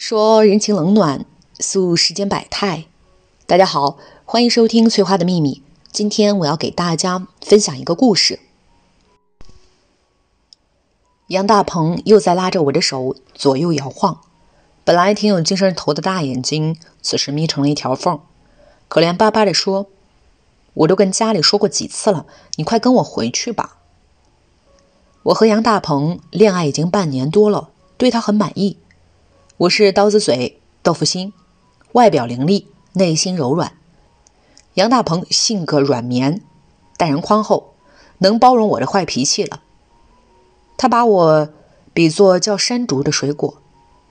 说人情冷暖，诉世间百态。大家好，欢迎收听《翠花的秘密》。今天我要给大家分享一个故事。杨大鹏又在拉着我的手左右摇晃，本来挺有精神头的大眼睛，此时眯成了一条缝，可怜巴巴地说：“我都跟家里说过几次了，你快跟我回去吧。”我和杨大鹏恋爱已经半年多了，对他很满意。我是刀子嘴豆腐心，外表伶俐，内心柔软。杨大鹏性格软绵，待人宽厚，能包容我的坏脾气了。他把我比作叫山竹的水果，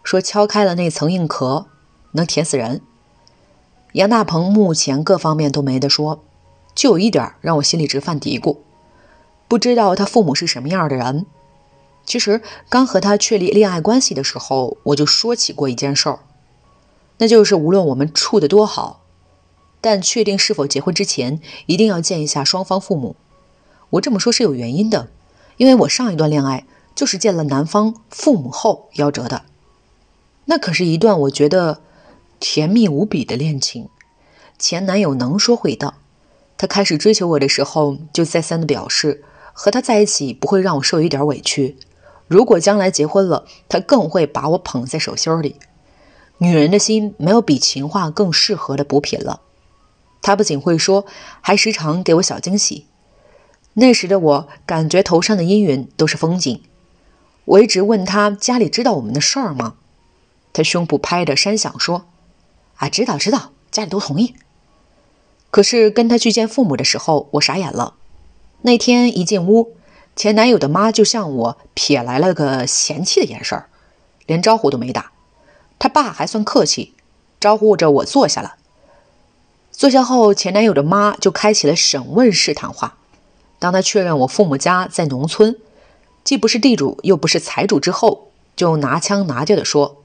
说敲开了那层硬壳，能甜死人。杨大鹏目前各方面都没得说，就有一点让我心里直犯嘀咕，不知道他父母是什么样的人。其实刚和他确立恋爱关系的时候，我就说起过一件事儿，那就是无论我们处得多好，但确定是否结婚之前，一定要见一下双方父母。我这么说是有原因的，因为我上一段恋爱就是见了男方父母后夭折的。那可是一段我觉得甜蜜无比的恋情。前男友能说会道，他开始追求我的时候就再三的表示，和他在一起不会让我受一点委屈。如果将来结婚了，他更会把我捧在手心里。女人的心没有比情话更适合的补品了。他不仅会说，还时常给我小惊喜。那时的我感觉头上的阴云都是风景。我一直问他家里知道我们的事儿吗？他胸部拍得山响说：“啊，知道知道，家里都同意。”可是跟他去见父母的时候，我傻眼了。那天一进屋。前男友的妈就向我撇来了个嫌弃的眼神儿，连招呼都没打。他爸还算客气，招呼着我坐下了。坐下后，前男友的妈就开启了审问式谈话。当他确认我父母家在农村，既不是地主又不是财主之后，就拿腔拿调地说：“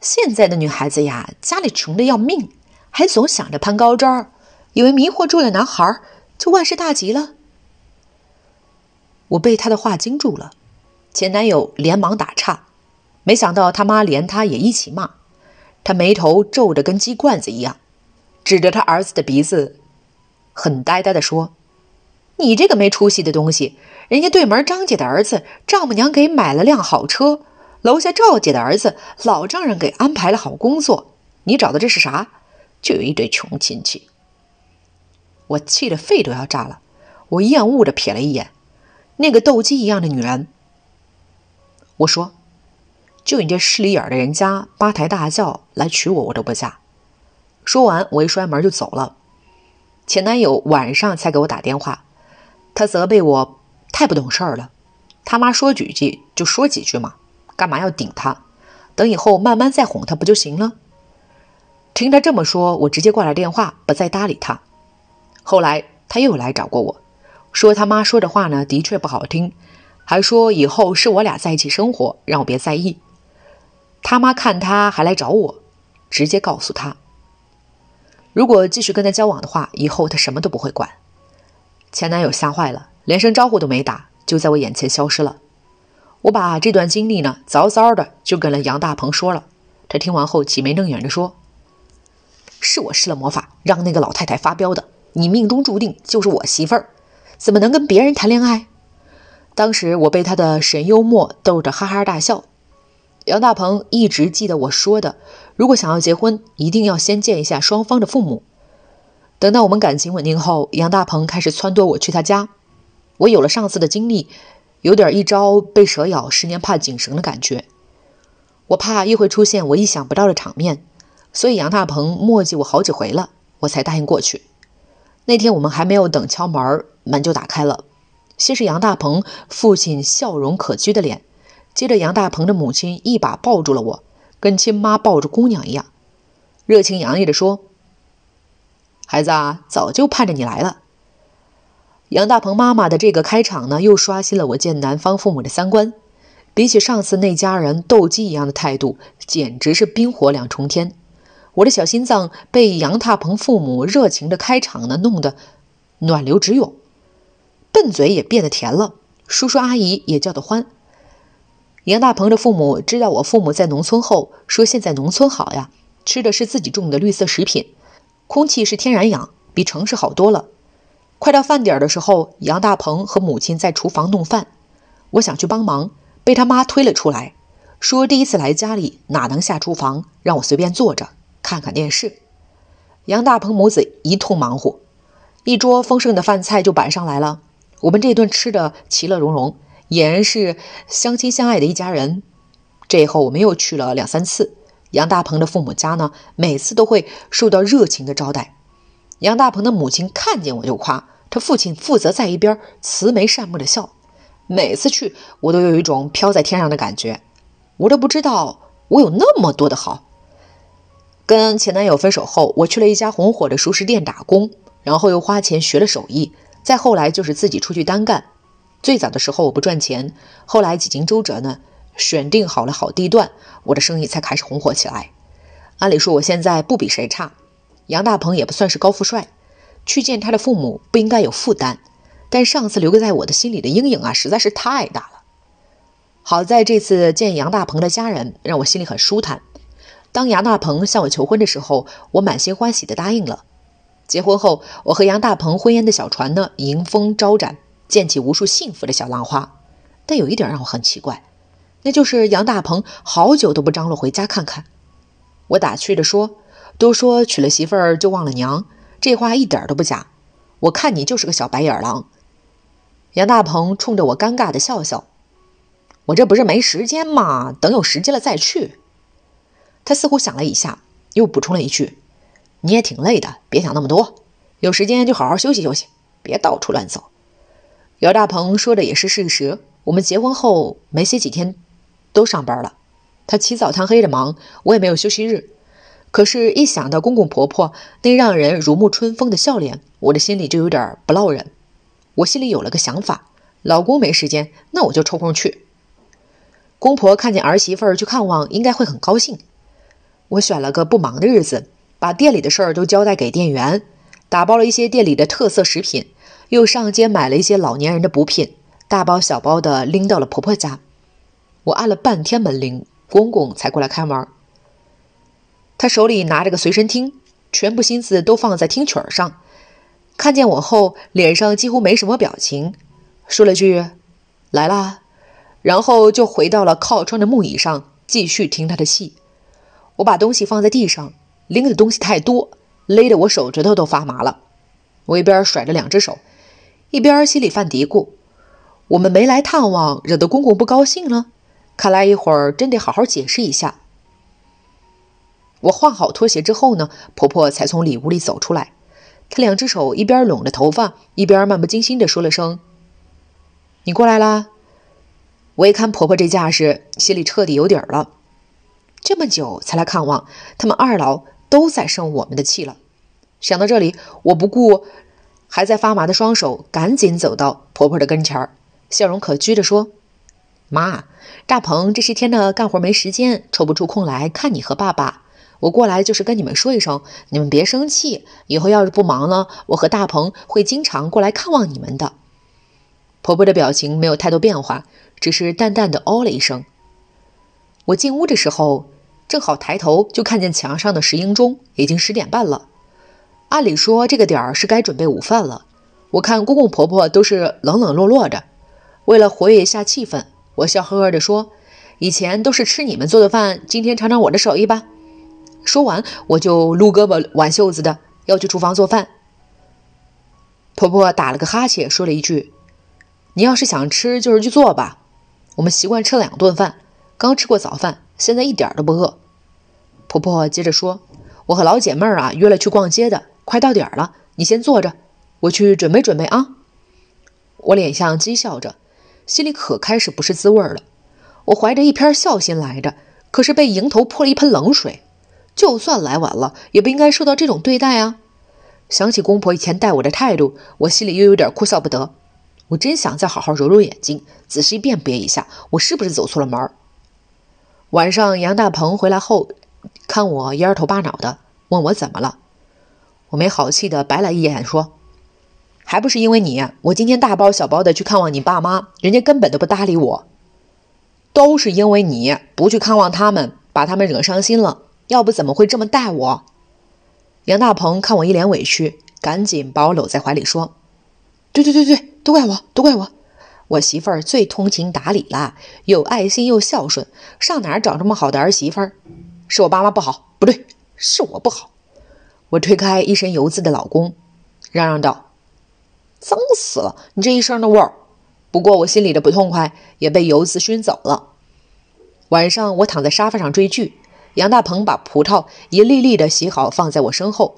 现在的女孩子呀，家里穷的要命，还总想着攀高枝儿，以为迷惑住了男孩就万事大吉了。”我被他的话惊住了，前男友连忙打岔，没想到他妈连他也一起骂，他眉头皱得跟鸡冠子一样，指着他儿子的鼻子，很呆呆地说：“你这个没出息的东西，人家对门张姐的儿子丈母娘给买了辆好车，楼下赵姐的儿子老丈人给安排了好工作，你找的这是啥？就有一堆穷亲戚。”我气得肺都要炸了，我厌恶地瞥了一眼。那个斗鸡一样的女人，我说：“就你这势利眼的人家，八抬大轿来娶我，我都不嫁。”说完，我一摔门就走了。前男友晚上才给我打电话，他责备我太不懂事儿了，他妈说几句就说几句嘛，干嘛要顶他？等以后慢慢再哄他不就行了？听他这么说，我直接挂了电话，不再搭理他。后来他又来找过我。说他妈说的话呢，的确不好听，还说以后是我俩在一起生活，让我别在意。他妈看他还来找我，直接告诉他，如果继续跟他交往的话，以后他什么都不会管。前男友吓坏了，连声招呼都没打，就在我眼前消失了。我把这段经历呢，早早的就跟了杨大鹏说了，他听完后挤眉弄眼的说：“是我施了魔法，让那个老太太发飙的，你命中注定就是我媳妇儿。”怎么能跟别人谈恋爱？当时我被他的神幽默逗着哈哈大笑。杨大鹏一直记得我说的，如果想要结婚，一定要先见一下双方的父母。等到我们感情稳定后，杨大鹏开始撺掇我去他家。我有了上次的经历，有点一朝被蛇咬，十年怕井绳的感觉。我怕又会出现我意想不到的场面，所以杨大鹏磨叽我好几回了，我才答应过去。那天我们还没有等敲门儿。门就打开了，先是杨大鹏父亲笑容可掬的脸，接着杨大鹏的母亲一把抱住了我，跟亲妈抱着姑娘一样，热情洋溢的说：“孩子啊，早就盼着你来了。”杨大鹏妈妈的这个开场呢，又刷新了我见男方父母的三观，比起上次那家人斗鸡一样的态度，简直是冰火两重天。我的小心脏被杨大鹏父母热情的开场呢，弄得暖流直涌。笨嘴也变得甜了，叔叔阿姨也叫得欢。杨大鹏的父母知道我父母在农村后，说现在农村好呀，吃的是自己种的绿色食品，空气是天然氧，比城市好多了。快到饭点的时候，杨大鹏和母亲在厨房弄饭，我想去帮忙，被他妈推了出来，说第一次来家里哪能下厨房，让我随便坐着看看电视。杨大鹏母子一通忙活，一桌丰盛的饭菜就摆上来了。我们这顿吃的其乐融融，俨然是相亲相爱的一家人。这以后，我们又去了两三次杨大鹏的父母家呢，每次都会受到热情的招待。杨大鹏的母亲看见我就夸他父亲，负责在一边慈眉善目的笑。每次去，我都有一种飘在天上的感觉，我都不知道我有那么多的好。跟前男友分手后，我去了一家红火的熟食店打工，然后又花钱学了手艺。再后来就是自己出去单干，最早的时候我不赚钱，后来几经周折呢，选定好了好地段，我的生意才开始红火起来。按理说我现在不比谁差，杨大鹏也不算是高富帅，去见他的父母不应该有负担，但上次留在我的心里的阴影啊，实在是太大了。好在这次见杨大鹏的家人，让我心里很舒坦。当杨大鹏向我求婚的时候，我满心欢喜的答应了。结婚后，我和杨大鹏婚宴的小船呢，迎风招展，溅起无数幸福的小浪花。但有一点让我很奇怪，那就是杨大鹏好久都不张罗回家看看。我打趣地说：“都说娶了媳妇儿就忘了娘，这话一点都不假。我看你就是个小白眼狼。”杨大鹏冲着我尴尬地笑笑：“我这不是没时间嘛，等有时间了再去。”他似乎想了一下，又补充了一句。你也挺累的，别想那么多，有时间就好好休息休息，别到处乱走。姚大鹏说的也是事实。我们结婚后没歇几天，都上班了。他起早贪黑的忙，我也没有休息日。可是，一想到公公婆婆那让人如沐春风的笑脸，我的心里就有点不落忍。我心里有了个想法：老公没时间，那我就抽空去。公婆看见儿媳妇去看望，应该会很高兴。我选了个不忙的日子。把店里的事儿都交代给店员，打包了一些店里的特色食品，又上街买了一些老年人的补品，大包小包的拎到了婆婆家。我按了半天门铃，公公才过来开门。他手里拿着个随身听，全部心思都放在听曲儿上。看见我后，脸上几乎没什么表情，说了句“来啦”，然后就回到了靠窗的木椅上，继续听他的戏。我把东西放在地上。拎的东西太多，勒得我手指头都发麻了。我一边甩着两只手，一边心里犯嘀咕：我们没来探望，惹得公公不高兴了。看来一会儿真得好好解释一下。我换好拖鞋之后呢，婆婆才从里屋里走出来。她两只手一边拢着头发，一边漫不经心地说了声：“你过来啦。”我一看婆婆这架势，心里彻底有底儿了。这么久才来看望他们二老。都在生我们的气了。想到这里，我不顾还在发麻的双手，赶紧走到婆婆的跟前儿，笑容可掬地说：“妈，大鹏这些天呢干活没时间，抽不出空来看你和爸爸。我过来就是跟你们说一声，你们别生气。以后要是不忙呢，我和大鹏会经常过来看望你们的。”婆婆的表情没有太多变化，只是淡淡的哦了一声。我进屋的时候。正好抬头就看见墙上的石英钟，已经十点半了。按理说这个点儿是该准备午饭了。我看公公婆婆都是冷冷落落的，为了活跃一下气氛，我笑呵呵地说：“以前都是吃你们做的饭，今天尝尝我的手艺吧。”说完，我就撸胳膊挽袖子的要去厨房做饭。婆婆打了个哈欠，说了一句：“你要是想吃，就是去做吧。我们习惯吃两顿饭，刚吃过早饭。”现在一点都不饿，婆婆接着说：“我和老姐妹儿啊约了去逛街的，快到点儿了，你先坐着，我去准备准备啊。”我脸上讥笑着，心里可开始不是滋味了。我怀着一片孝心来的，可是被迎头泼了一盆冷水。就算来晚了，也不应该受到这种对待啊！想起公婆以前待我的态度，我心里又有点哭笑不得。我真想再好好揉揉眼睛，仔细辨别一下，我是不是走错了门儿。晚上，杨大鹏回来后，看我蔫头巴脑的，问我怎么了。我没好气的白了一眼，说：“还不是因为你，我今天大包小包的去看望你爸妈，人家根本都不搭理我，都是因为你不去看望他们，把他们惹伤心了。要不怎么会这么待我？”杨大鹏看我一脸委屈，赶紧把我搂在怀里，说：“对对对对，都怪我，都怪我。”我媳妇儿最通情达理了，有爱心又孝顺，上哪儿找这么好的儿媳妇儿？是我爸妈不好，不对，是我不好。我推开一身油渍的老公，嚷嚷道：“脏死了，你这一身的味儿！”不过我心里的不痛快也被油渍熏走了。晚上我躺在沙发上追剧，杨大鹏把葡萄一粒粒的洗好放在我身后，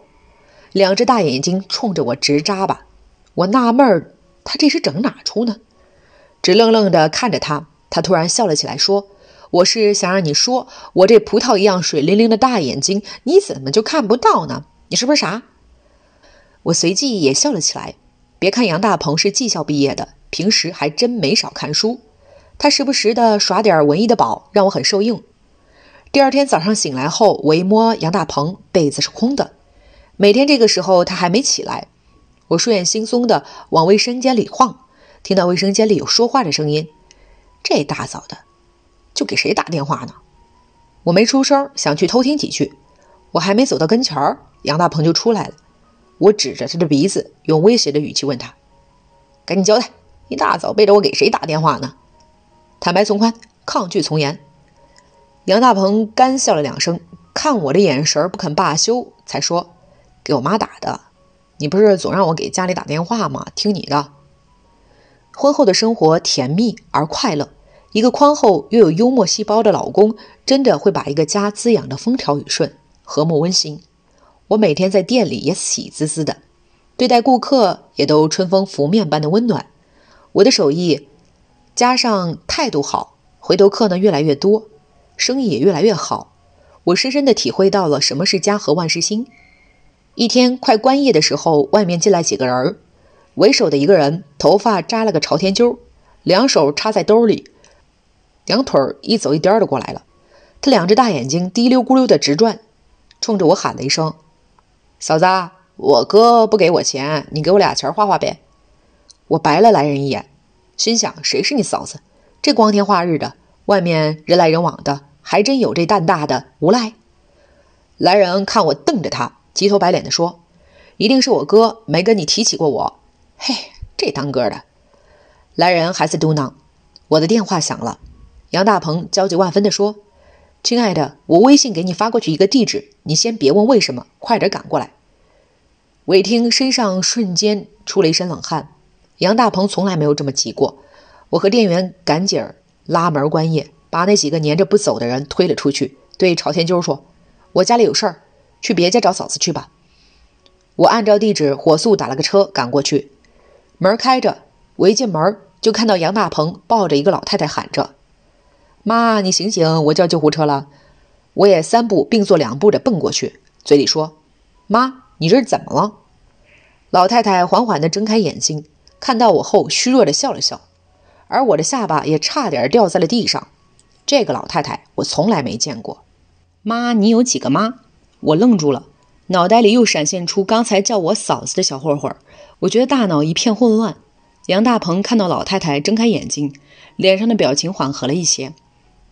两只大眼睛冲着我直扎巴。我纳闷儿，他这是整哪出呢？直愣愣地看着他，他突然笑了起来，说：“我是想让你说，我这葡萄一样水灵灵的大眼睛，你怎么就看不到呢？你是不是傻？”我随即也笑了起来。别看杨大鹏是技校毕业的，平时还真没少看书。他时不时的耍点文艺的宝，让我很受用。第二天早上醒来后，我一摸杨大鹏被子是空的，每天这个时候他还没起来，我睡眼惺忪的往卫生间里晃。听到卫生间里有说话的声音，这大早的，就给谁打电话呢？我没出声，想去偷听几句。我还没走到跟前儿，杨大鹏就出来了。我指着他的鼻子，用威胁的语气问他：“赶紧交代，一大早背着我给谁打电话呢？”坦白从宽，抗拒从严。杨大鹏干笑了两声，看我的眼神不肯罢休，才说：“给我妈打的。你不是总让我给家里打电话吗？听你的。”婚后的生活甜蜜而快乐，一个宽厚又有幽默细胞的老公，真的会把一个家滋养的风调雨顺、和睦温馨。我每天在店里也喜滋滋的，对待顾客也都春风拂面般的温暖。我的手艺加上态度好，回头客呢越来越多，生意也越来越好。我深深的体会到了什么是家和万事兴。一天快关业的时候，外面进来几个人儿。为首的一个人，头发扎了个朝天揪，两手插在兜里，两腿一走一颠的过来了。他两只大眼睛滴溜咕溜的直转，冲着我喊了一声：“嫂子，我哥不给我钱，你给我俩钱花花呗。”我白了来人一眼，心想：谁是你嫂子？这光天化日的，外面人来人往的，还真有这胆大的无赖。来人看我瞪着他，急头白脸的说：“一定是我哥没跟你提起过我。”嘿，这当哥的，来人还是嘟囔：“我的电话响了。”杨大鹏焦急万分的说：“亲爱的，我微信给你发过去一个地址，你先别问为什么，快点赶过来。”一听身上瞬间出了一身冷汗。杨大鹏从来没有这么急过。我和店员赶紧拉门关业，把那几个粘着不走的人推了出去，对朝天揪说：“我家里有事儿，去别家找嫂子去吧。”我按照地址火速打了个车赶过去。门开着，我一进门就看到杨大鹏抱着一个老太太喊着：“妈，你醒醒，我叫救护车了。”我也三步并作两步的奔过去，嘴里说：“妈，你这是怎么了？”老太太缓缓的睁开眼睛，看到我后虚弱的笑了笑，而我的下巴也差点掉在了地上。这个老太太我从来没见过。妈，你有几个妈？我愣住了，脑袋里又闪现出刚才叫我嫂子的小混混。我觉得大脑一片混乱。杨大鹏看到老太太睁开眼睛，脸上的表情缓和了一些，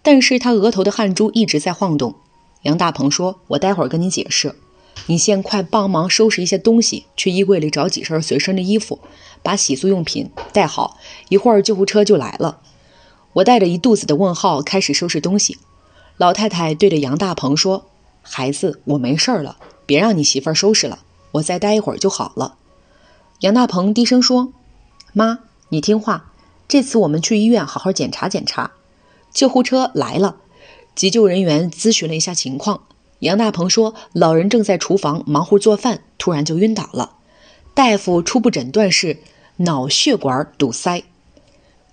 但是他额头的汗珠一直在晃动。杨大鹏说：“我待会儿跟你解释，你先快帮忙收拾一些东西，去衣柜里找几身随身的衣服，把洗漱用品带好。一会儿救护车就来了。”我带着一肚子的问号开始收拾东西。老太太对着杨大鹏说：“孩子，我没事儿了，别让你媳妇儿收拾了，我再待一会儿就好了。”杨大鹏低声说：“妈，你听话，这次我们去医院好好检查检查。”救护车来了，急救人员咨询了一下情况。杨大鹏说：“老人正在厨房忙活做饭，突然就晕倒了。大夫初步诊断是脑血管堵塞，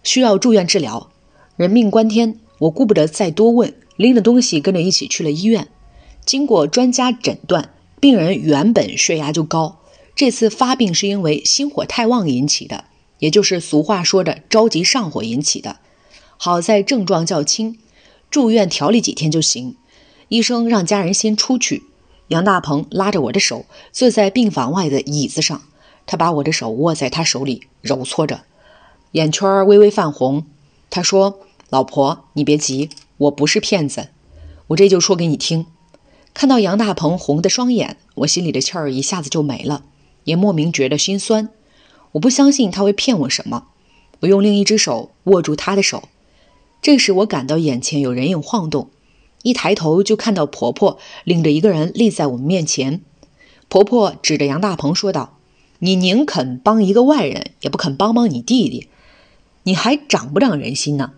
需要住院治疗。人命关天，我顾不得再多问，拎着东西跟着一起去了医院。经过专家诊断，病人原本血压就高。”这次发病是因为心火太旺引起的，也就是俗话说的着急上火引起的。好在症状较轻，住院调理几天就行。医生让家人先出去，杨大鹏拉着我的手坐在病房外的椅子上，他把我的手握在他手里揉搓着，眼圈微微泛红。他说：“老婆，你别急，我不是骗子，我这就说给你听。”看到杨大鹏红的双眼，我心里的气儿一下子就没了。也莫名觉得心酸。我不相信他会骗我什么。我用另一只手握住他的手。这时我感到眼前有人影晃动，一抬头就看到婆婆领着一个人立在我们面前。婆婆指着杨大鹏说道：“你宁肯帮一个外人，也不肯帮帮你弟弟，你还长不长人心呢？”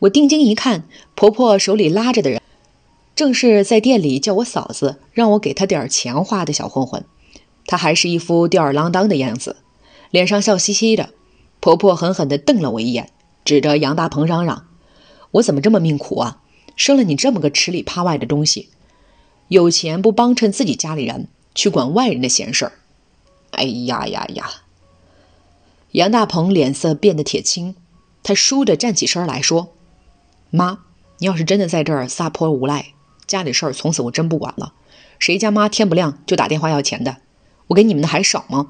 我定睛一看，婆婆手里拉着的人，正是在店里叫我嫂子，让我给他点钱花的小混混。她还是一副吊儿郎当的样子，脸上笑嘻嘻的。婆婆狠狠地瞪了我一眼，指着杨大鹏嚷嚷：“我怎么这么命苦啊！生了你这么个吃里扒外的东西，有钱不帮衬自己家里人，去管外人的闲事儿！哎呀呀呀！”杨大鹏脸色变得铁青，他倏地站起身来说：“妈，你要是真的在这儿撒泼无赖，家里事儿从此我真不管了。谁家妈天不亮就打电话要钱的？”我给你们的还少吗？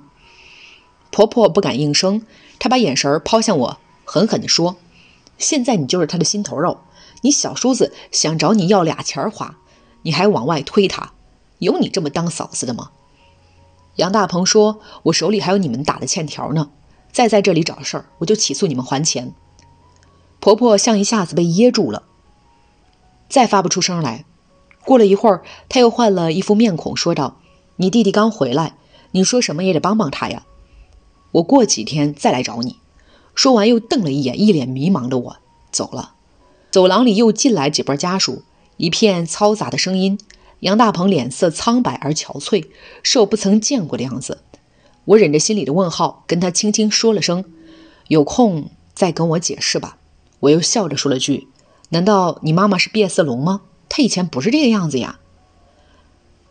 婆婆不敢应声，她把眼神抛向我，狠狠地说：“现在你就是她的心头肉，你小叔子想找你要俩钱花，你还往外推他，有你这么当嫂子的吗？”杨大鹏说：“我手里还有你们打的欠条呢，再在这里找事儿，我就起诉你们还钱。”婆婆像一下子被噎住了，再发不出声来。过了一会儿，她又换了一副面孔，说道：“你弟弟刚回来。”你说什么也得帮帮他呀！我过几天再来找你。说完又瞪了一眼一脸迷茫的我，走了。走廊里又进来几波家属，一片嘈杂的声音。杨大鹏脸色苍白而憔悴，是我不曾见过的样子。我忍着心里的问号，跟他轻轻说了声：“有空再跟我解释吧。”我又笑着说了句：“难道你妈妈是变色龙吗？她以前不是这个样子呀？”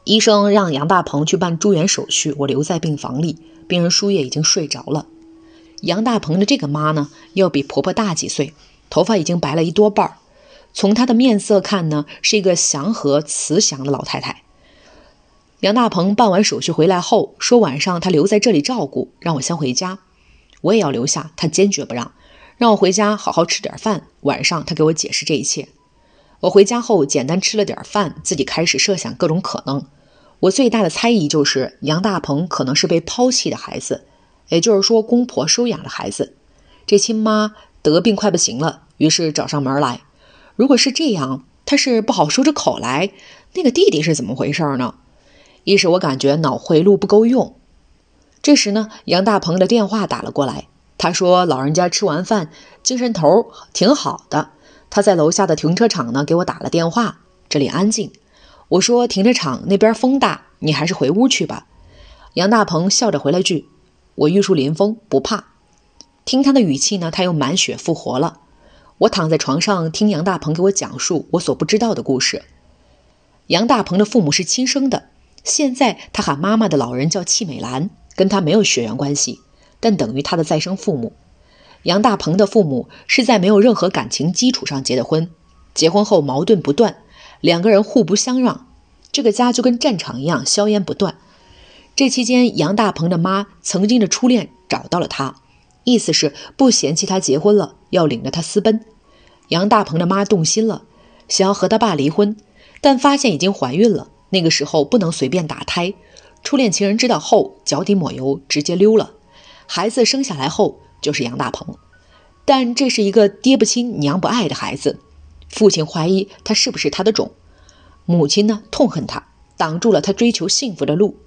医生让杨大鹏去办住院手续，我留在病房里。病人输液已经睡着了。杨大鹏的这个妈呢，要比婆婆大几岁，头发已经白了一多半儿。从她的面色看呢，是一个祥和慈祥的老太太。杨大鹏办完手续回来后说，晚上他留在这里照顾，让我先回家。我也要留下，他坚决不让，让我回家好好吃点饭。晚上他给我解释这一切。我回家后简单吃了点饭，自己开始设想各种可能。我最大的猜疑就是杨大鹏可能是被抛弃的孩子，也就是说公婆收养的孩子。这亲妈得病快不行了，于是找上门来。如果是这样，他是不好说出口来。那个弟弟是怎么回事呢？一是我感觉脑回路不够用。这时呢，杨大鹏的电话打了过来，他说老人家吃完饭精神头挺好的，他在楼下的停车场呢给我打了电话，这里安静。我说：“停车场那边风大，你还是回屋去吧。”杨大鹏笑着回了句：“我玉树临风，不怕。”听他的语气呢，他又满血复活了。我躺在床上听杨大鹏给我讲述我所不知道的故事。杨大鹏的父母是亲生的，现在他喊妈妈的老人叫戚美兰，跟他没有血缘关系，但等于他的再生父母。杨大鹏的父母是在没有任何感情基础上结的婚，结婚后矛盾不断。两个人互不相让，这个家就跟战场一样，硝烟不断。这期间，杨大鹏的妈曾经的初恋找到了他，意思是不嫌弃他结婚了，要领着他私奔。杨大鹏的妈动心了，想要和他爸离婚，但发现已经怀孕了，那个时候不能随便打胎。初恋情人知道后，脚底抹油，直接溜了。孩子生下来后，就是杨大鹏，但这是一个爹不亲娘不爱的孩子。父亲怀疑他是不是他的种，母亲呢痛恨他，挡住了他追求幸福的路。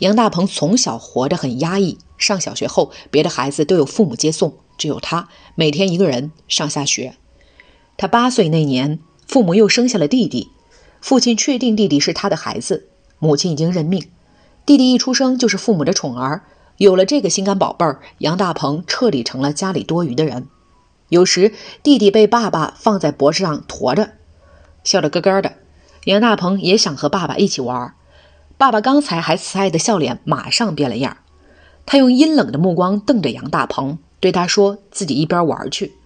杨大鹏从小活得很压抑，上小学后，别的孩子都有父母接送，只有他每天一个人上下学。他八岁那年，父母又生下了弟弟，父亲确定弟弟是他的孩子，母亲已经认命。弟弟一出生就是父母的宠儿，有了这个心肝宝贝儿，杨大鹏彻底成了家里多余的人。有时弟弟被爸爸放在脖子上驮着，笑得咯咯的。杨大鹏也想和爸爸一起玩，爸爸刚才还慈爱的笑脸马上变了样，他用阴冷的目光瞪着杨大鹏，对他说：“自己一边玩去。”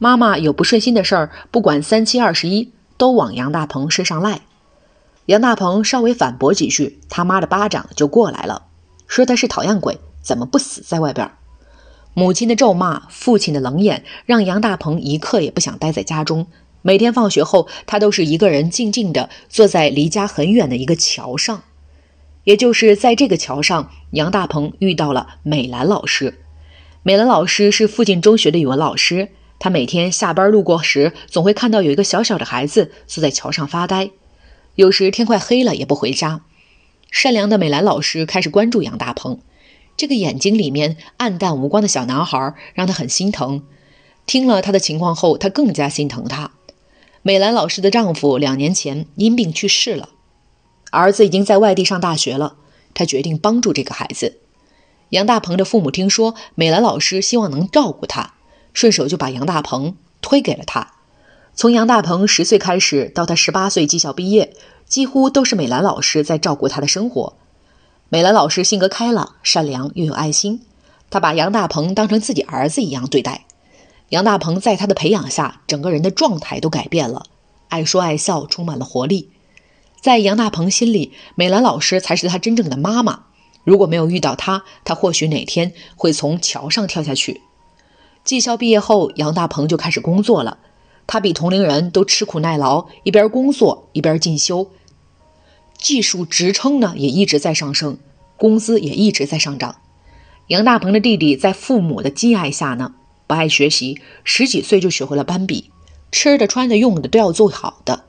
妈妈有不顺心的事儿，不管三七二十一，都往杨大鹏身上赖。杨大鹏稍微反驳几句，他妈的巴掌就过来了，说他是讨厌鬼，怎么不死在外边？母亲的咒骂，父亲的冷眼，让杨大鹏一刻也不想待在家中。每天放学后，他都是一个人静静的坐在离家很远的一个桥上。也就是在这个桥上，杨大鹏遇到了美兰老师。美兰老师是附近中学的语文老师，她每天下班路过时，总会看到有一个小小的孩子坐在桥上发呆，有时天快黑了也不回家。善良的美兰老师开始关注杨大鹏。这个眼睛里面暗淡无光的小男孩让他很心疼。听了他的情况后，他更加心疼他。美兰老师的丈夫两年前因病去世了，儿子已经在外地上大学了。他决定帮助这个孩子。杨大鹏的父母听说美兰老师希望能照顾他，顺手就把杨大鹏推给了他。从杨大鹏十岁开始到他十八岁技校毕业，几乎都是美兰老师在照顾他的生活。美兰老师性格开朗、善良又有爱心，她把杨大鹏当成自己儿子一样对待。杨大鹏在她的培养下，整个人的状态都改变了，爱说爱笑，充满了活力。在杨大鹏心里，美兰老师才是他真正的妈妈。如果没有遇到她，他或许哪天会从桥上跳下去。技校毕业后，杨大鹏就开始工作了。他比同龄人都吃苦耐劳，一边工作一边进修。技术职称呢也一直在上升，工资也一直在上涨。杨大鹏的弟弟在父母的溺爱下呢，不爱学习，十几岁就学会了攀比，吃的、穿的、用的都要做好的。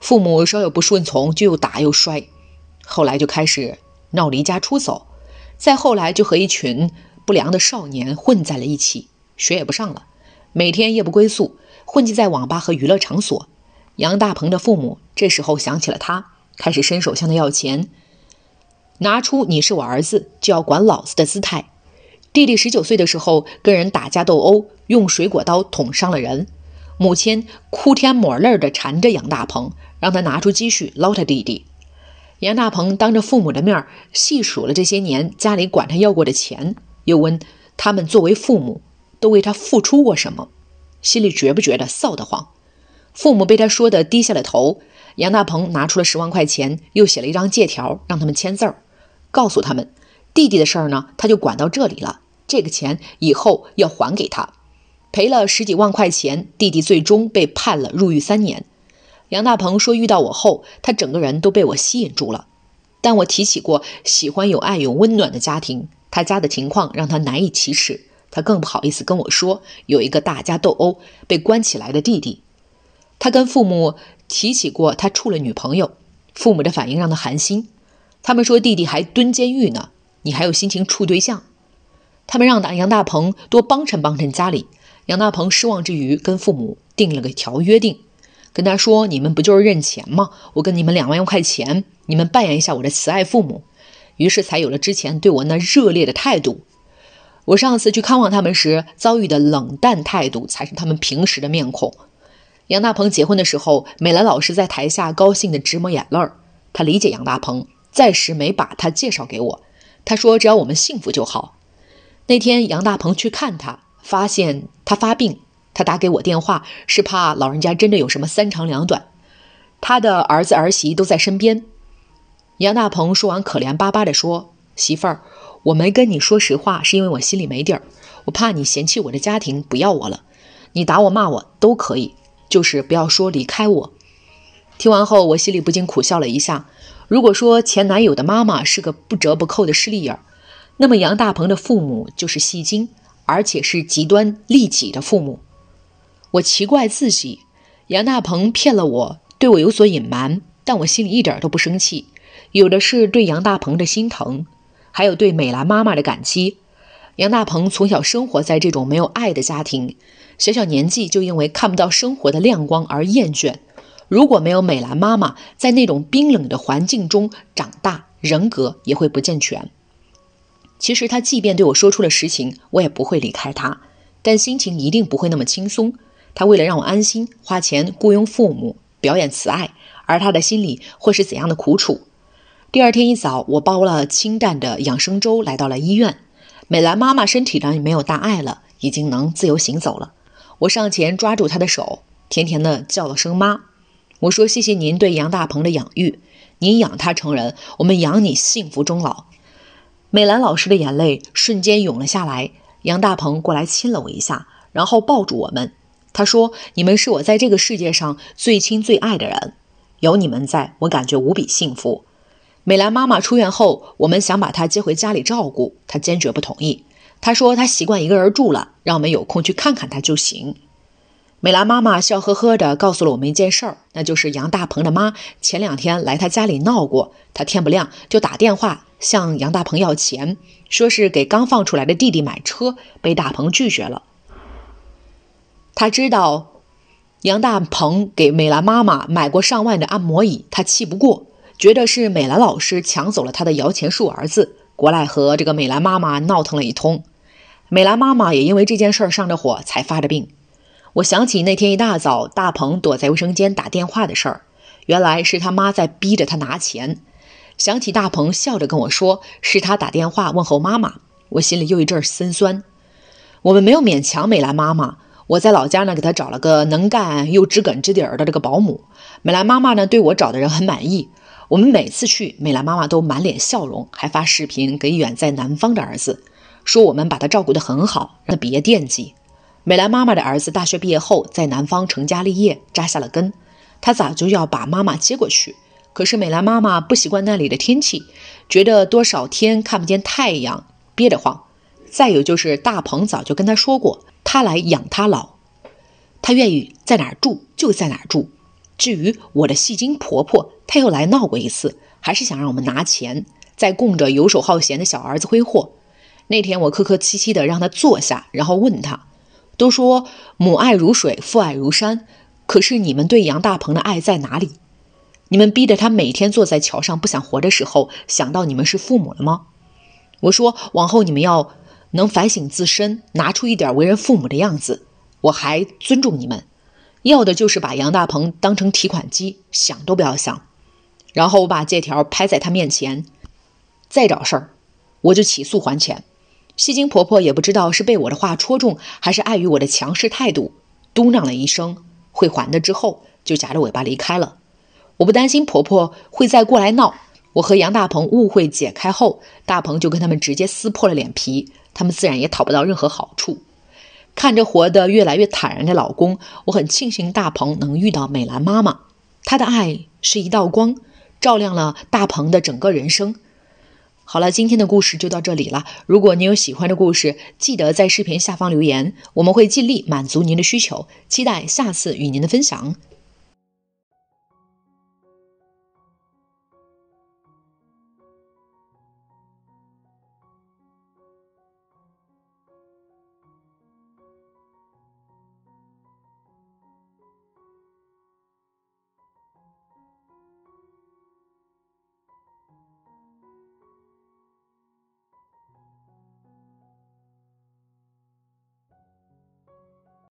父母稍有不顺从，就又打又摔。后来就开始闹离家出走，再后来就和一群不良的少年混在了一起，学也不上了，每天夜不归宿，混迹在网吧和娱乐场所。杨大鹏的父母这时候想起了他。开始伸手向他要钱，拿出“你是我儿子就要管老子”的姿态。弟弟十九岁的时候跟人打架斗殴，用水果刀捅伤了人，母亲哭天抹泪的缠着杨大鹏，让他拿出积蓄捞他弟弟。杨大鹏当着父母的面细数了这些年家里管他要过的钱，又问他们作为父母都为他付出过什么，心里觉不觉得臊得慌？父母被他说的低下了头。杨大鹏拿出了十万块钱，又写了一张借条，让他们签字儿，告诉他们弟弟的事儿呢，他就管到这里了。这个钱以后要还给他，赔了十几万块钱，弟弟最终被判了入狱三年。杨大鹏说，遇到我后，他整个人都被我吸引住了。但我提起过喜欢有爱有温暖的家庭，他家的情况让他难以启齿，他更不好意思跟我说有一个大家斗殴被关起来的弟弟，他跟父母。提起过他处了女朋友，父母的反应让他寒心。他们说弟弟还蹲监狱呢，你还有心情处对象？他们让大杨大鹏多帮衬帮衬家里。杨大鹏失望之余，跟父母定了个条约定，跟他说：“你们不就是认钱吗？我跟你们两万块钱，你们扮演一下我的慈爱父母。”于是才有了之前对我那热烈的态度。我上次去看望他们时遭遇的冷淡态度，才是他们平时的面孔。杨大鹏结婚的时候，美兰老师在台下高兴的直抹眼泪儿。他理解杨大鹏，暂时没把他介绍给我。他说：“只要我们幸福就好。”那天杨大鹏去看他，发现他发病。他打给我电话，是怕老人家真的有什么三长两短。他的儿子儿媳都在身边。杨大鹏说完，可怜巴巴的说：“媳妇儿，我没跟你说实话，是因为我心里没底儿。我怕你嫌弃我的家庭，不要我了。你打我骂我都可以。”就是不要说离开我。听完后，我心里不禁苦笑了一下。如果说前男友的妈妈是个不折不扣的势利眼那么杨大鹏的父母就是戏精，而且是极端利己的父母。我奇怪自己，杨大鹏骗了我，对我有所隐瞒，但我心里一点都不生气，有的是对杨大鹏的心疼，还有对美兰妈妈的感激。杨大鹏从小生活在这种没有爱的家庭。小小年纪就因为看不到生活的亮光而厌倦，如果没有美兰妈妈在那种冰冷的环境中长大，人格也会不健全。其实他即便对我说出了实情，我也不会离开他，但心情一定不会那么轻松。他为了让我安心，花钱雇佣父母表演慈爱，而他的心里会是怎样的苦楚？第二天一早，我煲了清淡的养生粥，来到了医院。美兰妈妈身体呢没有大碍了，已经能自由行走了。我上前抓住他的手，甜甜的叫了声“妈”，我说：“谢谢您对杨大鹏的养育，您养他成人，我们养你幸福终老。”美兰老师的眼泪瞬间涌了下来。杨大鹏过来亲了我一下，然后抱住我们。他说：“你们是我在这个世界上最亲最爱的人，有你们在，我感觉无比幸福。”美兰妈妈出院后，我们想把她接回家里照顾，她坚决不同意。他说他习惯一个人住了，让我们有空去看看他就行。美兰妈妈笑呵呵地告诉了我们一件事儿，那就是杨大鹏的妈前两天来他家里闹过，他天不亮就打电话向杨大鹏要钱，说是给刚放出来的弟弟买车，被大鹏拒绝了。他知道杨大鹏给美兰妈妈买过上万的按摩椅，他气不过，觉得是美兰老师抢走了他的摇钱树儿子，过来和这个美兰妈妈闹腾了一通。美兰妈妈也因为这件事儿上着火，才发着病。我想起那天一大早，大鹏躲在卫生间打电话的事儿，原来是他妈在逼着他拿钱。想起大鹏笑着跟我说是他打电话问候妈妈，我心里又一阵心酸。我们没有勉强美兰妈妈，我在老家呢给她找了个能干又知根知底儿的这个保姆。美兰妈妈呢对我找的人很满意，我们每次去，美兰妈妈都满脸笑容，还发视频给远在南方的儿子。说我们把他照顾得很好，让他别惦记。美兰妈妈的儿子大学毕业后，在南方成家立业，扎下了根。他早就要把妈妈接过去，可是美兰妈妈不习惯那里的天气，觉得多少天看不见太阳，憋得慌。再有就是大鹏早就跟他说过，他来养他老，他愿意在哪儿住就在哪儿住。至于我的戏精婆婆，她又来闹过一次，还是想让我们拿钱再供着游手好闲的小儿子挥霍。那天我客客气气的让他坐下，然后问他：“都说母爱如水，父爱如山，可是你们对杨大鹏的爱在哪里？你们逼着他每天坐在桥上不想活的时候，想到你们是父母了吗？”我说：“往后你们要能反省自身，拿出一点为人父母的样子，我还尊重你们。要的就是把杨大鹏当成提款机，想都不要想。”然后我把借条拍在他面前，再找事儿，我就起诉还钱。戏精婆婆也不知道是被我的话戳中，还是碍于我的强势态度，嘟囔了一声“会还的”之后，就夹着尾巴离开了。我不担心婆婆会再过来闹。我和杨大鹏误会解开后，大鹏就跟他们直接撕破了脸皮，他们自然也讨不到任何好处。看着活得越来越坦然的老公，我很庆幸大鹏能遇到美兰妈妈，她的爱是一道光，照亮了大鹏的整个人生。好了，今天的故事就到这里了。如果您有喜欢的故事，记得在视频下方留言，我们会尽力满足您的需求。期待下次与您的分享。